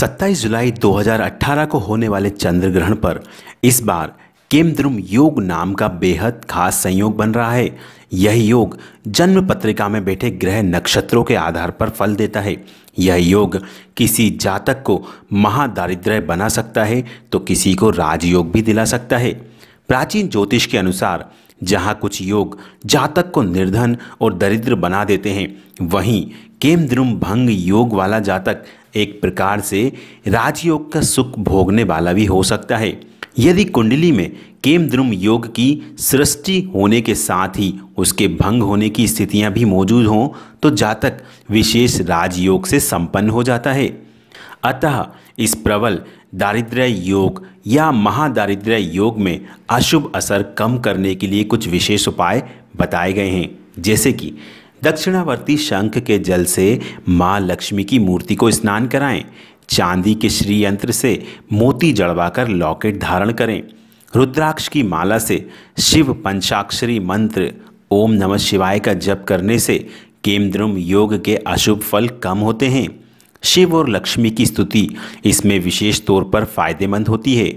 27 जुलाई 2018 को होने वाले चंद्र ग्रहण पर इस बार केमद्रुम योग नाम का बेहद खास संयोग बन रहा है यह योग जन्म पत्रिका में बैठे ग्रह नक्षत्रों के आधार पर फल देता है यह योग किसी जातक को महादारिद्र्य बना सकता है तो किसी को राजयोग भी दिला सकता है प्राचीन ज्योतिष के अनुसार जहाँ कुछ योग जातक को निर्धन और दरिद्र बना देते हैं वहीं केमद्रुम भंग योग वाला जातक एक प्रकार से राजयोग का सुख भोगने वाला भी हो सकता है यदि कुंडली में केमद्रुम योग की सृष्टि होने के साथ ही उसके भंग होने की स्थितियां भी मौजूद हों तो जातक विशेष राजयोग से संपन्न हो जाता है अतः इस प्रबल दारिद्र्य योग या महादारिद्र्य योग में अशुभ असर कम करने के लिए कुछ विशेष उपाय बताए गए हैं जैसे कि दक्षिणावर्ती शंख के जल से माँ लक्ष्मी की मूर्ति को स्नान कराएं चांदी के श्रीयंत्र से मोती जड़वाकर लॉकेट धारण करें रुद्राक्ष की माला से शिव पंचाक्षरी मंत्र ओम नमः शिवाय का जप करने से केमद्रुम योग के अशुभ फल कम होते हैं शिव और लक्ष्मी की स्तुति इसमें विशेष तौर पर फायदेमंद होती है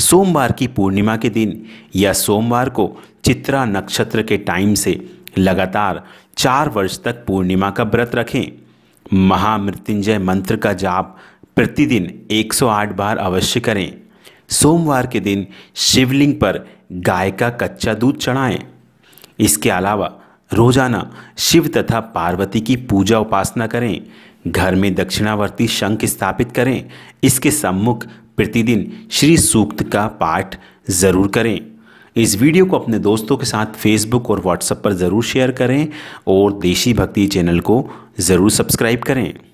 सोमवार की पूर्णिमा के दिन या सोमवार को चित्रा नक्षत्र के टाइम से लगातार चार वर्ष तक पूर्णिमा का व्रत रखें महामृत्युंजय मंत्र का जाप प्रतिदिन 108 बार अवश्य करें सोमवार के दिन शिवलिंग पर गाय का कच्चा दूध चढ़ाएं इसके अलावा रोजाना शिव तथा पार्वती की पूजा उपासना करें घर में दक्षिणावर्ती शंख स्थापित करें इसके सम्मुख प्रतिदिन श्री सूक्त का पाठ जरूर करें इस वीडियो को अपने दोस्तों के साथ फेसबुक और व्हाट्सएप पर ज़रूर शेयर करें और देशी भक्ति चैनल को ज़रूर सब्सक्राइब करें